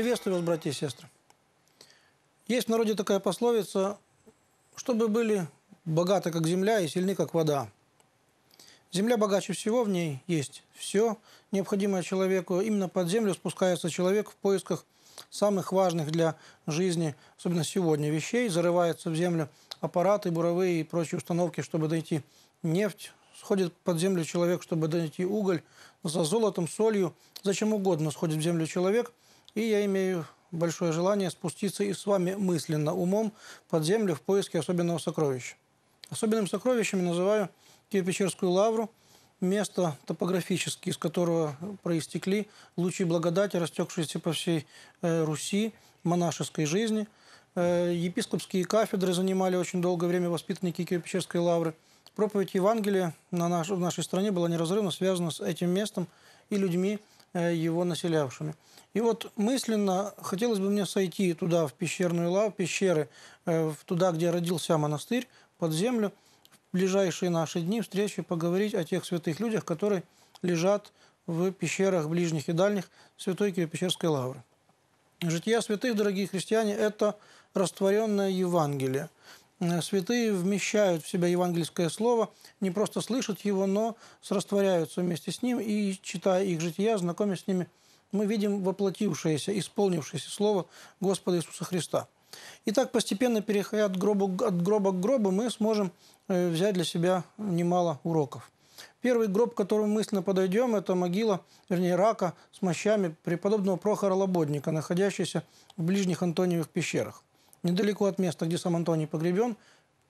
Приветствую вас, братья и сестры. Есть в народе такая пословица, чтобы были богаты, как земля, и сильны, как вода. Земля богаче всего, в ней есть все, необходимое человеку. Именно под землю спускается человек в поисках самых важных для жизни, особенно сегодня, вещей. Зарывается в землю аппараты, буровые и прочие установки, чтобы дойти нефть. Сходит под землю человек, чтобы дойти уголь. За золотом, солью, зачем угодно сходит в землю человек – и я имею большое желание спуститься и с вами мысленно, умом, под землю в поиске особенного сокровища. Особенным сокровищем я называю Киево-Печерскую лавру, место топографически, из которого проистекли лучи благодати, растекшиеся по всей э, Руси, монашеской жизни. Э, епископские кафедры занимали очень долгое время воспитанники Киево-Печерской лавры. Проповедь Евангелия на наш, в нашей стране была неразрывно связана с этим местом и людьми, Э, его населявшими. И вот мысленно хотелось бы мне сойти туда, в пещерную лаву, пещеры, э, туда, где родился монастырь, под землю, в ближайшие наши дни встречи поговорить о тех святых людях, которые лежат в пещерах ближних и дальних Святой Киево-Пещерской лавры. Жития святых, дорогие христиане, это растворенное Евангелие. Э, святые вмещают в себя евангельское слово, не просто слышат его, но растворяются вместе с ним, и, читая их жития, знакомясь с ними, мы видим воплотившееся, исполнившееся слово Господа Иисуса Христа. И так, постепенно переходя от гроба, от гроба к гробу, мы сможем э, взять для себя немало уроков. Первый гроб, к которому мысленно подойдем, это могила, вернее, рака с мощами преподобного Прохора Лободника, находящаяся в ближних Антониевых пещерах недалеко от места, где сам Антоний погребен.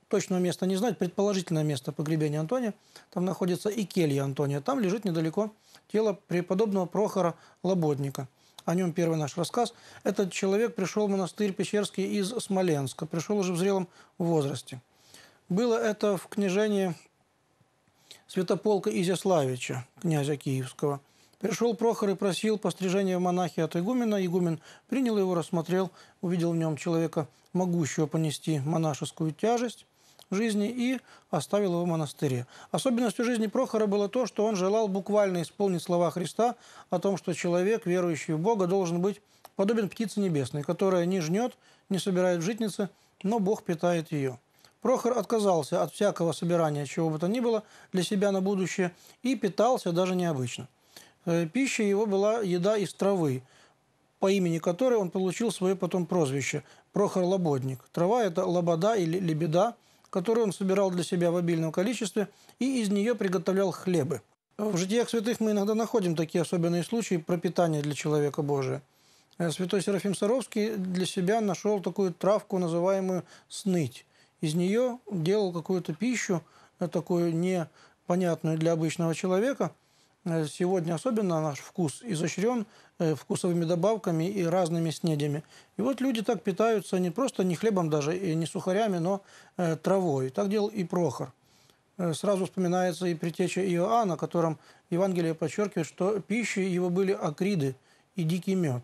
Точного места не знать, предположительное место погребения Антония. Там находится и келья Антония. Там лежит недалеко тело преподобного Прохора Лободника. О нем первый наш рассказ. Этот человек пришел в монастырь Печерский из Смоленска. Пришел уже в зрелом возрасте. Было это в княжении Святополка Изяславича, князя Киевского – Пришел Прохор и просил пострижения монахи от игумена. Игумен принял его, рассмотрел, увидел в нем человека, могущего понести монашескую тяжесть жизни и оставил его в монастыре. Особенностью жизни Прохора было то, что он желал буквально исполнить слова Христа о том, что человек, верующий в Бога, должен быть подобен птице небесной, которая не жнет, не собирает в житницы, но Бог питает ее. Прохор отказался от всякого собирания чего бы то ни было для себя на будущее и питался даже необычно – Э, пищей его была еда из травы, по имени которой он получил свое потом прозвище – Прохор Лободник. Трава – это лобода или лебеда, которую он собирал для себя в обильном количестве и из нее приготовлял хлебы. В житиях святых мы иногда находим такие особенные случаи пропитания для человека Божия. Э, святой Серафим Саровский для себя нашел такую травку, называемую сныть. Из нее делал какую-то пищу, э, такую непонятную для обычного человека – Э, сегодня особенно наш вкус изощрен э, вкусовыми добавками и разными снедями. И вот люди так питаются не просто не хлебом даже, и не сухарями, но э, травой. Так делал и Прохор. Сразу вспоминается и притеча Иоанна, которым Евангелие подчеркивает, что пищей его были акриды и дикий мед.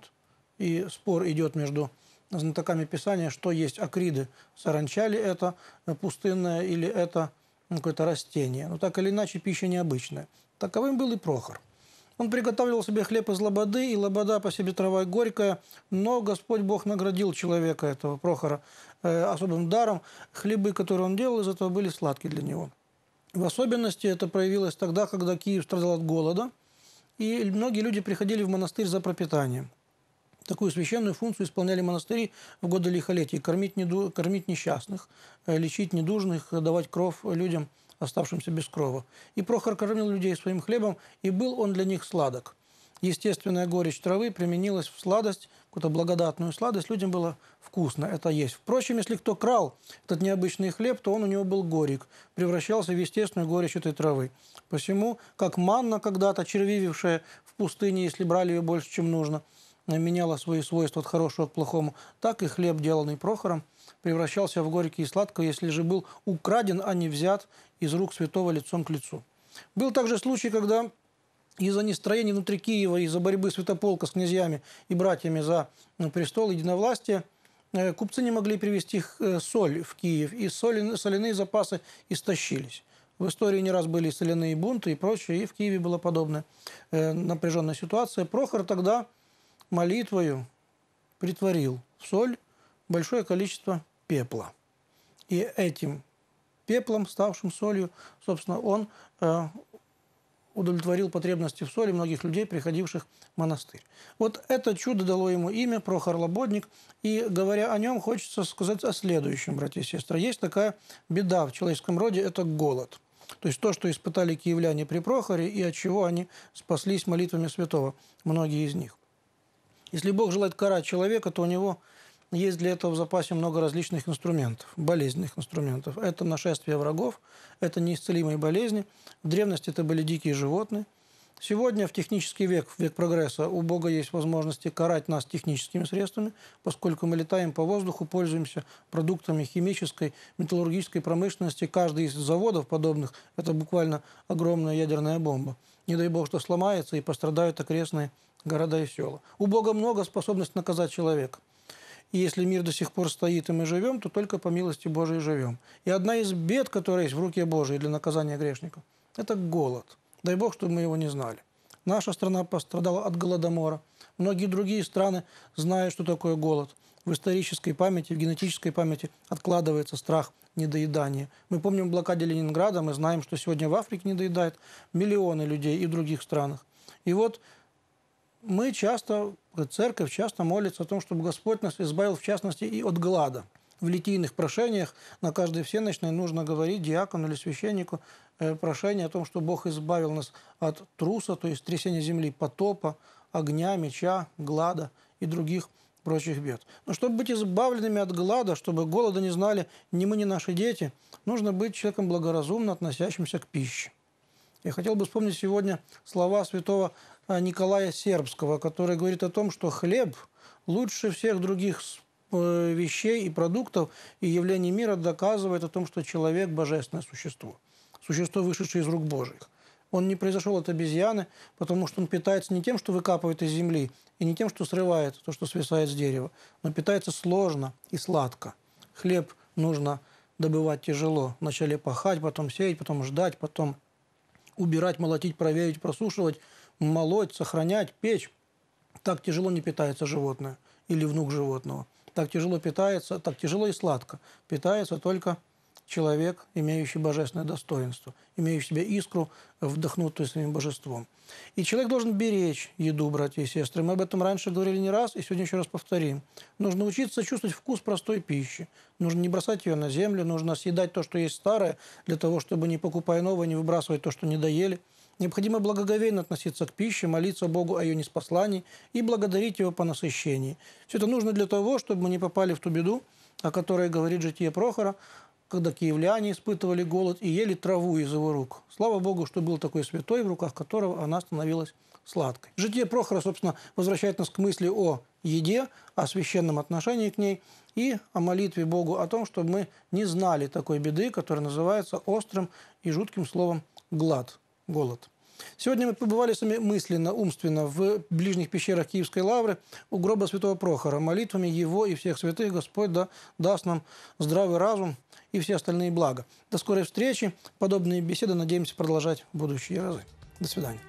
И спор идет между знатоками Писания, что есть акриды. Саранчали это пустынная или это какое-то растение. Но так или иначе пища необычная. Таковым был и Прохор. Он приготовил себе хлеб из лободы, и лобода по себе трава горькая, но Господь Бог наградил человека, этого Прохора, э, особым даром. Хлебы, которые он делал из этого, были сладкие для него. В особенности это проявилось тогда, когда Киев страдал от голода, и многие люди приходили в монастырь за пропитанием. Такую священную функцию исполняли монастыри в годы лихолетия: кормить, неду... кормить несчастных, э, лечить недужных, э, давать кровь людям – оставшимся без крова. И Прохор кормил людей своим хлебом, и был он для них сладок. Естественная горечь травы применилась в сладость, какую-то благодатную сладость, людям было вкусно, это есть. Впрочем, если кто крал этот необычный хлеб, то он у него был горик, превращался в естественную горечь этой травы. Посему, как манна когда-то, червивившая в пустыне, если брали ее больше, чем нужно, меняла свои свойства от хорошего к плохому, так и хлеб, деланный Прохором – превращался в горький и сладкое, если же был украден, а не взят из рук святого лицом к лицу. Был также случай, когда из-за нестроения внутри Киева, из-за борьбы святополка с князьями и братьями за ну, престол единовластия, э, купцы не могли привезти э, соль в Киев, и соляные запасы истощились. В истории не раз были и соляные бунты и прочее, и в Киеве была подобная э, напряженная ситуация. Прохор тогда молитвою притворил в соль большое количество пепла. И этим пеплом, ставшим солью, собственно, он э, удовлетворил потребности в соли многих людей, приходивших в монастырь. Вот это чудо дало ему имя, Прохор Лободник, и говоря о нем, хочется сказать о следующем, братья и сестры. Есть такая беда в человеческом роде – это голод. То есть то, что испытали киевляне при Прохоре и от чего они спаслись молитвами святого, многие из них. Если Бог желает карать человека, то у него – есть для этого в запасе много различных инструментов, болезненных инструментов. Это нашествие врагов, это неисцелимые болезни. В древности это были дикие животные. Сегодня, в технический век, в век прогресса, у Бога есть возможности карать нас техническими средствами, поскольку мы летаем по воздуху, пользуемся продуктами химической, металлургической промышленности. Каждый из заводов подобных – это буквально огромная ядерная бомба. Не дай Бог, что сломается, и пострадают окрестные города и села. У Бога много способностей наказать человека – и если мир до сих пор стоит, и мы живем, то только по милости Божией живем. И одна из бед, которая есть в руке Божией для наказания грешников, это голод. Дай Бог, чтобы мы его не знали. Наша страна пострадала от голодомора. Многие другие страны знают, что такое голод. В исторической памяти, в генетической памяти откладывается страх недоедания. Мы помним блокаде Ленинграда, мы знаем, что сегодня в Африке недоедает миллионы людей и в других странах. И вот мы часто, церковь часто молится о том, чтобы Господь нас избавил, в частности, и от глада. В литийных прошениях на каждой всеночной нужно говорить диакону или священнику э, прошение о том, что Бог избавил нас от труса, то есть трясения земли, потопа, огня, меча, глада и других прочих бед. Но чтобы быть избавленными от глада, чтобы голода не знали ни мы, ни наши дети, нужно быть человеком благоразумно относящимся к пище. Я хотел бы вспомнить сегодня слова святого а, Николая Сербского, который говорит о том, что хлеб лучше всех других э, вещей и продуктов и явлений мира доказывает о том, что человек – божественное существо, существо, вышедшее из рук Божьих. Он не произошел от обезьяны, потому что он питается не тем, что выкапывает из земли, и не тем, что срывает то, что свисает с дерева, но питается сложно и сладко. Хлеб нужно добывать тяжело. Вначале пахать, потом сеять, потом ждать, потом убирать, молотить, проверить, просушивать, молоть, сохранять, печь. Так тяжело не питается животное или внук животного. Так тяжело питается, так тяжело и сладко. Питается только человек, имеющий божественное достоинство, имеющий в себе искру, вдохнутую своим божеством. И человек должен беречь еду, братья и сестры. Мы об этом раньше говорили не раз, и сегодня еще раз повторим. Нужно учиться чувствовать вкус простой пищи. Нужно не бросать ее на землю, нужно съедать то, что есть старое, для того, чтобы, не покупая новое, не выбрасывать то, что не доели. Необходимо благоговейно относиться к пище, молиться Богу о ее неспослании и благодарить Его по насыщении. Все это нужно для того, чтобы мы не попали в ту беду, о которой говорит житие Прохора, когда киевляне испытывали голод и ели траву из его рук. Слава Богу, что был такой святой, в руках которого она становилась сладкой. Житие Прохора, собственно, возвращает нас к мысли о еде, о священном отношении к ней и о молитве Богу, о том, чтобы мы не знали такой беды, которая называется острым и жутким словом «глад», «голод». Сегодня мы побывали с вами мысленно, умственно в ближних пещерах Киевской Лавры у гроба святого Прохора. Молитвами его и всех святых Господь да, даст нам здравый разум и все остальные блага. До скорой встречи. Подобные беседы надеемся продолжать в будущие разы. До свидания.